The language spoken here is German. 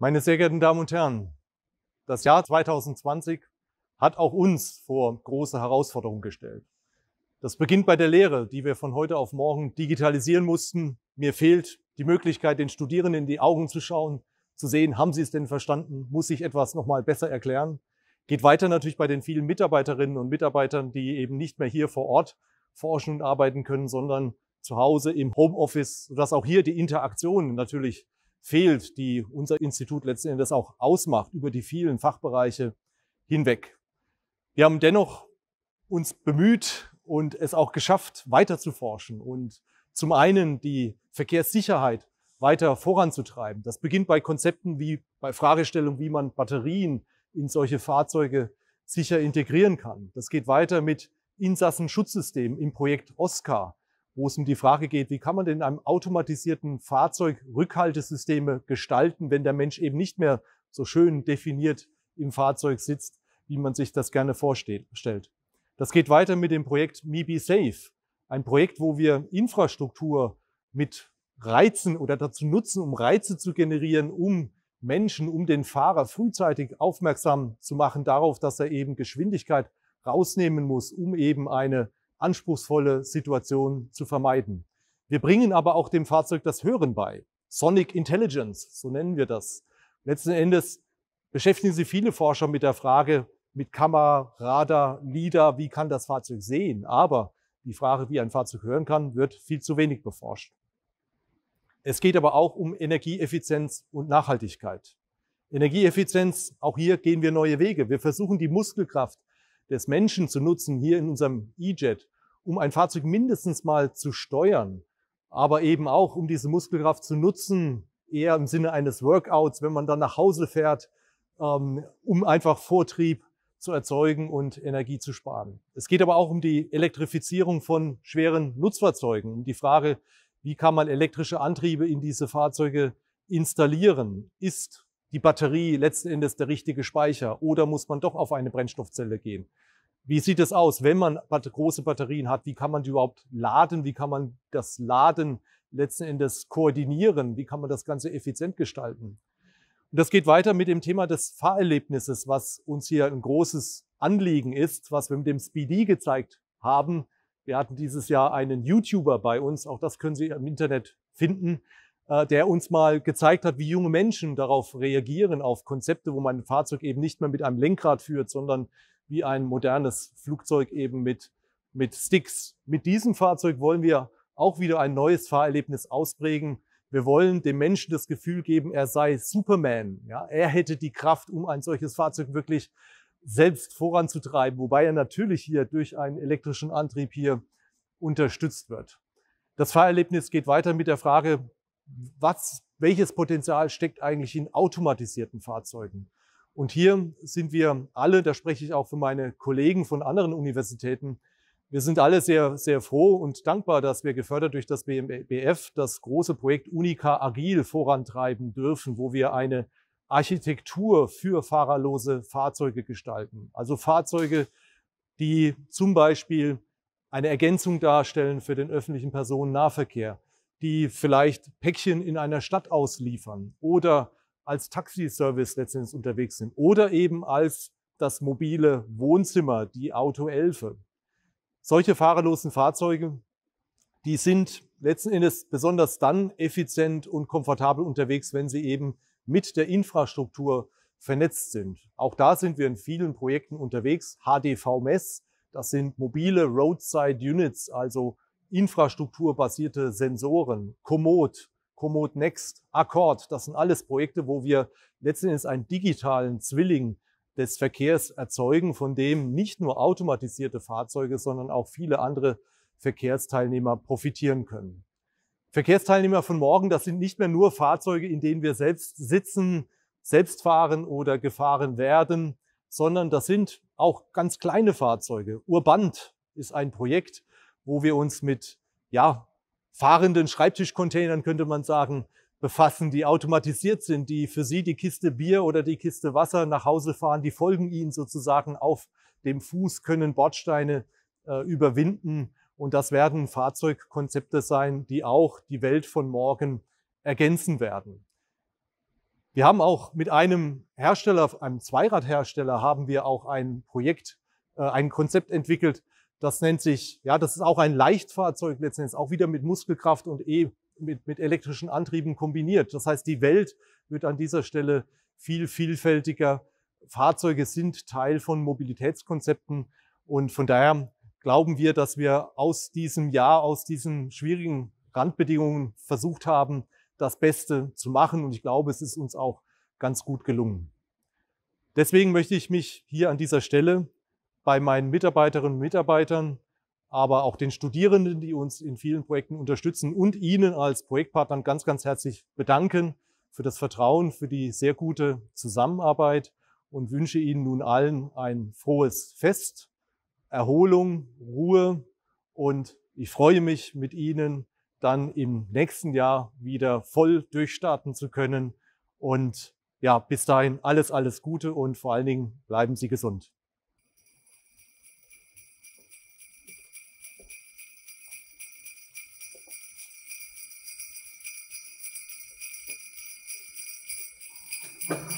Meine sehr geehrten Damen und Herren, das Jahr 2020 hat auch uns vor große Herausforderungen gestellt. Das beginnt bei der Lehre, die wir von heute auf morgen digitalisieren mussten. Mir fehlt die Möglichkeit, den Studierenden in die Augen zu schauen, zu sehen, haben sie es denn verstanden? Muss ich etwas nochmal besser erklären? Geht weiter natürlich bei den vielen Mitarbeiterinnen und Mitarbeitern, die eben nicht mehr hier vor Ort forschen und arbeiten können, sondern zu Hause im Homeoffice, sodass auch hier die Interaktion natürlich fehlt, die unser Institut letzten Endes auch ausmacht über die vielen Fachbereiche hinweg. Wir haben dennoch uns bemüht und es auch geschafft, weiter zu forschen und zum einen die Verkehrssicherheit weiter voranzutreiben. Das beginnt bei Konzepten wie bei Fragestellungen, wie man Batterien in solche Fahrzeuge sicher integrieren kann. Das geht weiter mit Insassenschutzsystemen im Projekt OSCAR, wo es um die Frage geht, wie kann man denn in einem automatisierten Fahrzeug Rückhaltesysteme gestalten, wenn der Mensch eben nicht mehr so schön definiert im Fahrzeug sitzt, wie man sich das gerne vorstellt. Das geht weiter mit dem Projekt MIBI Safe, ein Projekt, wo wir Infrastruktur mit Reizen oder dazu nutzen, um Reize zu generieren, um Menschen, um den Fahrer frühzeitig aufmerksam zu machen darauf, dass er eben Geschwindigkeit rausnehmen muss, um eben eine anspruchsvolle Situationen zu vermeiden. Wir bringen aber auch dem Fahrzeug das Hören bei. Sonic Intelligence, so nennen wir das. Letzten Endes beschäftigen sich viele Forscher mit der Frage, mit Kamera, Radar, LIDAR, wie kann das Fahrzeug sehen? Aber die Frage, wie ein Fahrzeug hören kann, wird viel zu wenig beforscht. Es geht aber auch um Energieeffizienz und Nachhaltigkeit. Energieeffizienz, auch hier gehen wir neue Wege. Wir versuchen die Muskelkraft des Menschen zu nutzen, hier in unserem E-Jet, um ein Fahrzeug mindestens mal zu steuern, aber eben auch, um diese Muskelkraft zu nutzen, eher im Sinne eines Workouts, wenn man dann nach Hause fährt, ähm, um einfach Vortrieb zu erzeugen und Energie zu sparen. Es geht aber auch um die Elektrifizierung von schweren Nutzfahrzeugen, um die Frage, wie kann man elektrische Antriebe in diese Fahrzeuge installieren? Ist die Batterie letzten Endes der richtige Speicher oder muss man doch auf eine Brennstoffzelle gehen? Wie sieht es aus, wenn man große Batterien hat? Wie kann man die überhaupt laden? Wie kann man das Laden letzten Endes koordinieren? Wie kann man das Ganze effizient gestalten? Und das geht weiter mit dem Thema des Fahrerlebnisses, was uns hier ein großes Anliegen ist, was wir mit dem Speedy gezeigt haben. Wir hatten dieses Jahr einen YouTuber bei uns, auch das können Sie im Internet finden, äh, der uns mal gezeigt hat, wie junge Menschen darauf reagieren, auf Konzepte, wo man ein Fahrzeug eben nicht mehr mit einem Lenkrad führt, sondern wie ein modernes Flugzeug eben mit, mit Sticks. Mit diesem Fahrzeug wollen wir auch wieder ein neues Fahrerlebnis ausprägen. Wir wollen dem Menschen das Gefühl geben, er sei Superman. Ja, er hätte die Kraft, um ein solches Fahrzeug wirklich selbst voranzutreiben, wobei er natürlich hier durch einen elektrischen Antrieb hier unterstützt wird. Das Fahrerlebnis geht weiter mit der Frage, was, welches Potenzial steckt eigentlich in automatisierten Fahrzeugen. Und hier sind wir alle, da spreche ich auch für meine Kollegen von anderen Universitäten, wir sind alle sehr, sehr froh und dankbar, dass wir gefördert durch das BMBF das große Projekt Unica Agil vorantreiben dürfen, wo wir eine Architektur für fahrerlose Fahrzeuge gestalten. Also Fahrzeuge, die zum Beispiel eine Ergänzung darstellen für den öffentlichen Personennahverkehr, die vielleicht Päckchen in einer Stadt ausliefern oder als Taxiservice letztendlich unterwegs sind oder eben als das mobile Wohnzimmer, die Autoelfe. Solche fahrerlosen Fahrzeuge, die sind letzten Endes besonders dann effizient und komfortabel unterwegs, wenn sie eben mit der Infrastruktur vernetzt sind. Auch da sind wir in vielen Projekten unterwegs. HDV-Mess, das sind mobile Roadside Units, also infrastrukturbasierte Sensoren, Komoot, Komoot Next, Accord, das sind alles Projekte, wo wir letztendlich einen digitalen Zwilling des Verkehrs erzeugen, von dem nicht nur automatisierte Fahrzeuge, sondern auch viele andere Verkehrsteilnehmer profitieren können. Verkehrsteilnehmer von morgen, das sind nicht mehr nur Fahrzeuge, in denen wir selbst sitzen, selbst fahren oder gefahren werden, sondern das sind auch ganz kleine Fahrzeuge. Urband ist ein Projekt, wo wir uns mit ja, fahrenden Schreibtischcontainern, könnte man sagen, befassen, die automatisiert sind, die für Sie die Kiste Bier oder die Kiste Wasser nach Hause fahren, die folgen Ihnen sozusagen auf dem Fuß, können Bordsteine äh, überwinden. Und das werden Fahrzeugkonzepte sein, die auch die Welt von morgen ergänzen werden. Wir haben auch mit einem Hersteller, einem Zweiradhersteller, haben wir auch ein Projekt, äh, ein Konzept entwickelt, das nennt sich, ja, das ist auch ein Leichtfahrzeug letztendlich, auch wieder mit Muskelkraft und E mit, mit elektrischen Antrieben kombiniert. Das heißt, die Welt wird an dieser Stelle viel vielfältiger. Fahrzeuge sind Teil von Mobilitätskonzepten und von daher glauben wir, dass wir aus diesem Jahr, aus diesen schwierigen Randbedingungen versucht haben, das Beste zu machen und ich glaube, es ist uns auch ganz gut gelungen. Deswegen möchte ich mich hier an dieser Stelle bei meinen Mitarbeiterinnen und Mitarbeitern, aber auch den Studierenden, die uns in vielen Projekten unterstützen und Ihnen als Projektpartnern ganz, ganz herzlich bedanken für das Vertrauen, für die sehr gute Zusammenarbeit und wünsche Ihnen nun allen ein frohes Fest, Erholung, Ruhe und ich freue mich mit Ihnen dann im nächsten Jahr wieder voll durchstarten zu können und ja, bis dahin alles, alles Gute und vor allen Dingen bleiben Sie gesund. you